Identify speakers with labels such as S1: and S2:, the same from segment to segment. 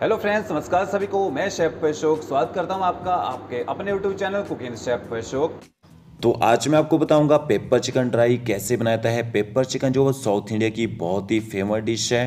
S1: hello friends नमस्कार सभी को मैं शेफ अशोक स्वागत करता हूं आपका आपके अपने YouTube channel cooking chef Ashok तो आज मैं आपको बताऊंगा पेपर चिकन ड्राई कैसे बनाता है पेपर चिकन जो वो साउथ इंडिया की बहुत ही फेमस डिश है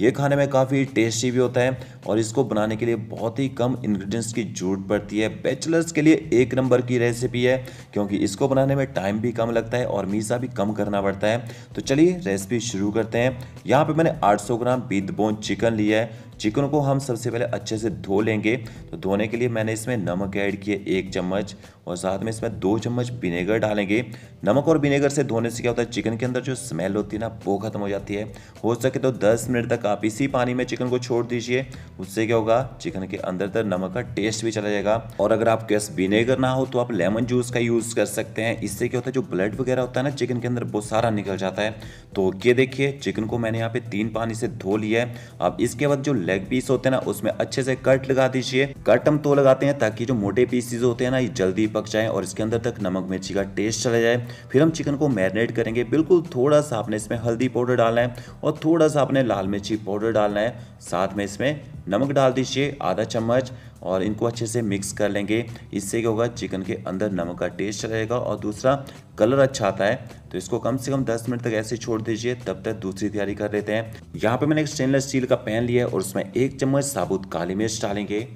S1: ये खाने में काफ़ी टेस्टी भी होता है और इसको बनाने के लिए बहुत ही कम इंग्रेडिएंट्स की जरूरत पड़ती है बैचलर्स के लिए एक नंबर की रेसिपी है क्योंकि इसको बनाने में टाइम भी कम लगता है और मीज़ा भी कम करना पड़ता है तो चलिए रेसिपी शुरू करते हैं यहाँ पर मैंने 800 ग्राम बीत बोन चिकन लिया है चिकन को हम सबसे पहले अच्छे से धो लेंगे तो धोने के लिए मैंने इसमें नमक ऐड किया एक चम्मच और साथ में इसमें दो चम्मच विनेगर डालेंगे नमक और विनेगर से धोने से क्या होता है चिकन के अंदर जो स्मेल होती है ना वो ख़त्म हो जाती है हो सके तो 10 मिनट तक आप इसी पानी में चिकन को छोड़ दीजिए उससे क्या होगा चिकन के अंदर तक नमक का टेस्ट भी चला जाएगा और अगर आपके पास विनेगर ना हो तो आप लेमन जूस का यूज़ कर सकते हैं इससे क्या होता है जो ब्लड वगैरह होता है ना चिकन के अंदर वो सारा निकल जाता है तो ये देखिए चिकन को मैंने यहाँ पे तीन पानी से धो लिया है अब इसके बाद जो लेग पीस होते हैं ना उसमें अच्छे से कट लगा दीजिए कट हम तो लगाते हैं ताकि जो मोटे पीसीज होते हैं ना ये जल्दी पक जाए और इसके अंदर तक नमक मिर्ची का टेस्ट चला जाए फिर हम चिकन को मैरिनेट करेंगे बिल्कुल थोड़ा सा आपने इसमें हल्दी पाउडर डालना है और थोड़ा सा आपने लाल मिर्ची पाउडर डालना है साथ में इसमें नमक डाल दीजिए आधा चम्मच और इनको अच्छे से मिक्स कर लेंगे इससे क्या होगा चिकन के अंदर नमक का टेस्ट रहेगा और दूसरा कलर अच्छा आता है तो इसको कम से कम 10 मिनट तक ऐसे छोड़ दीजिए तब तक दूसरी तैयारी कर लेते हैं यहाँ पे मैंने एक स्टेनलेस स्टील का पैन लिया है और उसमें एक चम्मच साबुत काली मिर्च डालेंगे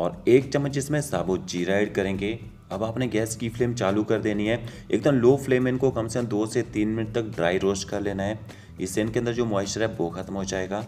S1: और एक चम्मच इसमें साबुत जीरा ऐड करेंगे अब आपने गैस की फ्लेम चालू कर देनी है एकदम लो फ्लेम में इनको कम से कम दो से तीन मिनट तक ड्राई रोस्ट कर लेना है इससे इनके अंदर जो मॉइस्चर है वो खत्म हो जाएगा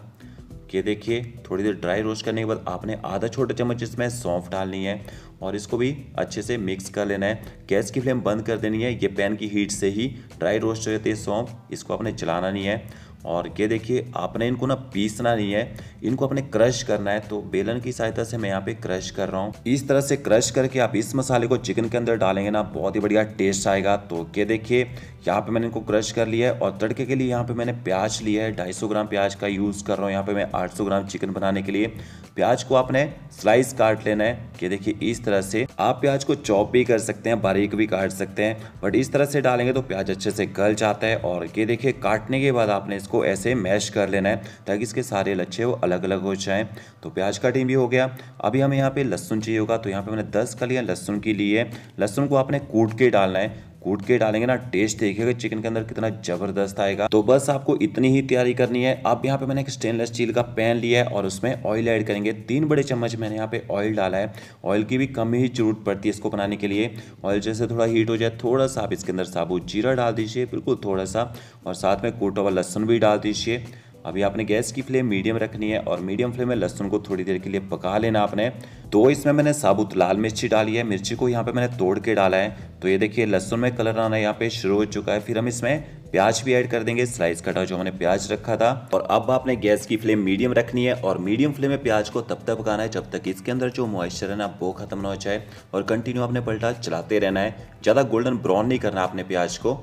S1: ये देखिए थोड़ी देर ड्राई रोस्ट करने के बाद आपने आधा छोटा चम्मच इसमें सौंफ डालनी है और इसको भी अच्छे से मिक्स कर लेना है गैस की फ्लेम बंद कर देनी है ये पैन की हीट से ही ड्राई रोस्ट हो जाती है सौंफ इसको आपने चलाना नहीं है और ये देखिए आपने इनको ना पीसना नहीं है इनको अपने क्रश करना है तो बेलन की सहायता से मैं यहाँ पे क्रश कर रहा हूँ इस तरह से क्रश करके आप इस मसाले को चिकन के अंदर डालेंगे ना बहुत ही बढ़िया टेस्ट आएगा तो ये देखिए यहाँ पे मैंने इनको क्रश कर लिया है और तड़के के लिए यहाँ पे मैंने प्याज लिया है ढाई ग्राम प्याज का यूज़ कर रहा हूँ यहाँ पे मैं आठ ग्राम चिकन बनाने के लिए प्याज को आपने स्लाइस काट लेना है ये देखिए इस तरह से आप प्याज को चॉप भी कर सकते हैं बारीक भी काट सकते हैं बट इस तरह से डालेंगे तो प्याज अच्छे से गल जाता है और ये देखिए काटने के बाद आपने इसको ऐसे मैश कर लेना है ताकि इसके सारे लच्छे वो अलग अलग हो जाएँ तो प्याज का टीम भी हो गया अभी हमें यहाँ पे लहसुन चाहिए होगा तो यहाँ पे मैंने दस कलियाँ लहसुन की ली है लहसुन को आपने कूट के डालना है कूट के डालेंगे ना टेस्ट देखिएगा चिकन के अंदर कितना जबरदस्त आएगा तो बस आपको इतनी ही तैयारी करनी है अब यहाँ पे मैंने एक स्टेनलेस स्टील का पैन लिया है और उसमें ऑयल ऐड करेंगे तीन बड़े चम्मच मैंने यहाँ पे ऑयल डाला है ऑयल की भी कमी ही जरूरत पड़ती है इसको बनाने के लिए ऑयल जैसे थोड़ा हीट हो जाए थोड़ा सा आप इसके अंदर साबुत जीरा डाल दीजिए बिल्कुल थोड़ा सा और साथ में कोटा हुआ लहसुन भी डाल दीजिए अभी आपने गैस की फ्लेम मीडियम रखनी है और मीडियम फ्लेम में लहसुन को थोड़ी देर के लिए पका लेना आपने तो इसमें मैंने साबुत लाल मिर्ची डाली है मिर्ची को यहाँ पे मैंने तोड़ के डाला है तो ये देखिए लहसुन में कलर आना यहाँ पे शुरू हो चुका है फिर हम इसमें प्याज भी ऐड कर देंगे स्लाइस कटा जो हमने प्याज रखा था और अब आपने गैस की फ्लेम मीडियम रखनी है और मीडियम फ्लेम में प्याज को तब तक पकाना है जब तक इसके अंदर जो मॉइस्चर है ना वो खत्म ना हो जाए और कंटिन्यू आपने पलटा चलाते रहना है ज़्यादा गोल्डन ब्राउन नहीं करना आपने प्याज को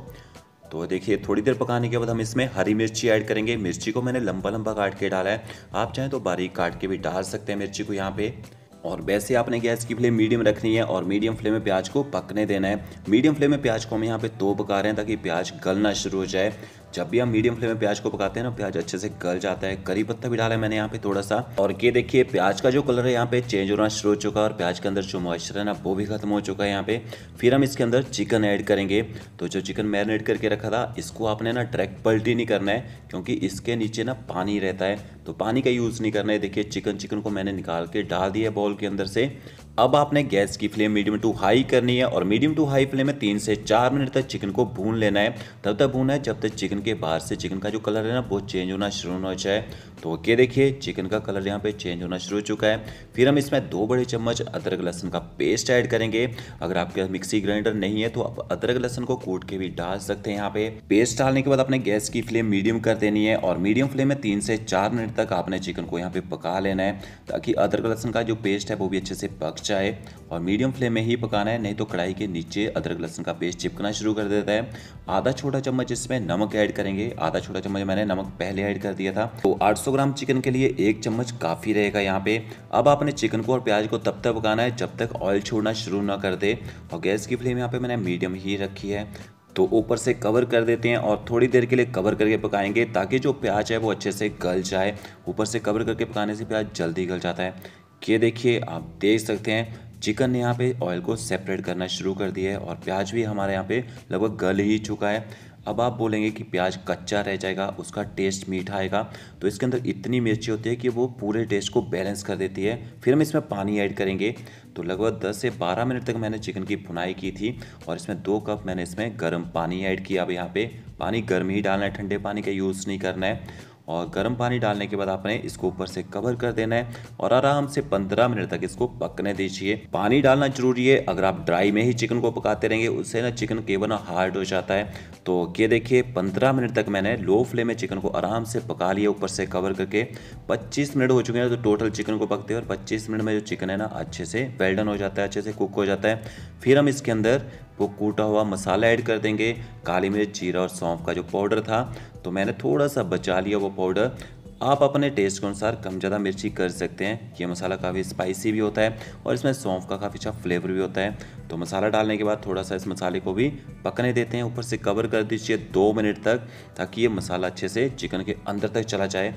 S1: तो देखिए थोड़ी देर पकाने के बाद हम इसमें हरी मिर्ची ऐड करेंगे मिर्ची को मैंने लंबा लंबा काट के डाला है आप चाहें तो बारीक काट के भी डाल सकते हैं मिर्ची को यहाँ पे और वैसे आपने गैस की फ्लेम मीडियम रखनी है और मीडियम फ्लेम में प्याज को पकने देना है मीडियम फ्लेम में प्याज को हम यहाँ पे तो पका रहे हैं ताकि प्याज गलना शुरू हो जाए जब भी हम मीडियम फ्लेम में प्याज को पकाते हैं ना प्याज अच्छे से गल जाता है करी पत्ता भी डाला है मैंने यहाँ पे थोड़ा सा और ये देखिए प्याज का जो कलर है यहाँ पे चेंज होना शुरू हो चुका है और प्याज के अंदर जो मॉइस्चर है ना वो भी खत्म हो चुका है यहाँ पे फिर हम इसके अंदर चिकन ऐड करेंगे तो जो चिकन मैरिनेट करके रखा था इसको आपने ना डायरेक्ट पलटी नहीं करना है क्योंकि इसके नीचे ना पानी रहता है तो पानी का यूज़ नहीं करना है देखिए चिकन चिकन को मैंने निकाल के डाल दिया बॉल के अंदर से अब आपने गैस की फ्लेम मीडियम टू हाई करनी है और मीडियम टू हाई फ्लेम में तीन से चार मिनट तक चिकन को भून लेना है तब तक भूनना है जब तक चिकन के बाहर से चिकन का जो कलर है ना बहुत चेंज होना शुरू हो जाए तो ओके देखिए चिकन का कलर यहाँ पे चेंज होना शुरू हो चुका है फिर हम इसमें दो बड़े चम्मच अदरक लहसन का पेस्ट ऐड करेंगे अगर आपके पास मिक्सी ग्राइंडर नहीं है तो आप अदरक लहसन को कूट के भी डाल सकते हैं यहाँ पे पेस्ट डालने के बाद अपने गैस की फ्लेम मीडियम कर देनी है और मीडियम फ्लेम में तीन से चार मिनट तक आपने चिकन को यहाँ पे पका लेना है ताकि अदरक लहसन का जो पेस्ट है वो भी अच्छे से पक जाए और मीडियम फ्लेम में ही पकाना है नहीं तो कढ़ाई के नीचे अदरक लहसन का पेस्ट चिपकना शुरू कर देता है आधा छोटा चम्मच इसमें नमक ऐड करेंगे आधा छोटा चम्मच मैंने नमक पहले ऐड कर दिया था तो आठ ग्राम चिकन के लिए एक चम्मच काफ़ी रहेगा यहाँ पे अब आपने चिकन को और प्याज को तब तक पकाना है जब तक ऑयल छोड़ना शुरू ना कर दे और गैस की फ्लेम यहाँ पे मैंने मीडियम ही रखी है तो ऊपर से कवर कर देते हैं और थोड़ी देर के लिए कवर करके पकाएंगे ताकि जो प्याज है वो अच्छे से गल जाए ऊपर से कवर करके पकाने से प्याज जल्दी गल जाता है ये देखिए आप देख सकते हैं चिकन ने यहाँ पे ऑयल को सेपरेट करना शुरू कर दिया है और प्याज भी हमारे यहाँ पे लगभग गल ही चुका है अब आप बोलेंगे कि प्याज कच्चा रह जाएगा उसका टेस्ट मीठा आएगा तो इसके अंदर इतनी मिर्ची होती है कि वो पूरे टेस्ट को बैलेंस कर देती है फिर हम इसमें पानी ऐड करेंगे तो लगभग 10 से 12 मिनट तक मैंने चिकन की भुनाई की थी और इसमें दो कप मैंने इसमें गर्म पानी ऐड किया अब यहाँ पे पानी गर्म ही डालना है ठंडे पानी का यूज़ नहीं करना है और गर्म पानी डालने के बाद आपने इसको ऊपर से कवर कर देना है और आराम से 15 मिनट तक इसको पकने दीजिए पानी डालना जरूरी है अगर आप ड्राई में ही चिकन को पकाते रहेंगे उससे ना चिकन केवल हार्ड हो जाता है तो ये देखिए 15 मिनट तक मैंने लो फ्लेम में चिकन को आराम से पका लिया ऊपर से कवर करके 25 मिनट हो चुके हैं तो टोटल चिकन को पकते हैं और 25 मिनट में जो चिकन है ना अच्छे से वेल्डन हो जाता है अच्छे से कुक हो जाता है फिर हम इसके अंदर वो कूटा हुआ मसाला ऐड कर देंगे काली मिर्च जीरा और सौंफ का जो पाउडर था तो मैंने थोड़ा सा बचा लिया वो पाउडर आप अपने टेस्ट के अनुसार कम ज़्यादा मिर्ची कर सकते हैं ये मसाला काफ़ी स्पाइसी भी होता है और इसमें सौंफ का काफ़ी अच्छा फ्लेवर भी होता है तो मसाला डालने के बाद थोड़ा सा इस मसाले को भी पकने देते हैं ऊपर से कवर कर दीजिए दो मिनट तक ताकि ये मसाला अच्छे से चिकन के अंदर तक चला जाए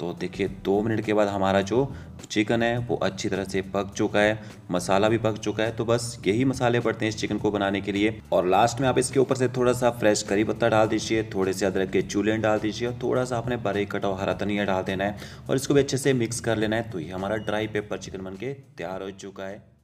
S1: तो देखिए दो मिनट के बाद हमारा जो चिकन है वो अच्छी तरह से पक चुका है मसाला भी पक चुका है तो बस यही मसाले पड़ते हैं इस चिकन को बनाने के लिए और लास्ट में आप इसके ऊपर से थोड़ा सा फ्रेश करी पत्ता डाल दीजिए थोड़े से अदरक के चूलन डाल दीजिए और थोड़ा सा अपने बारीक कटा हरा धनिया डाल देना है और इसको भी अच्छे से मिक्स कर लेना है तो ये हमारा ड्राई पेपर चिकन बन तैयार हो चुका है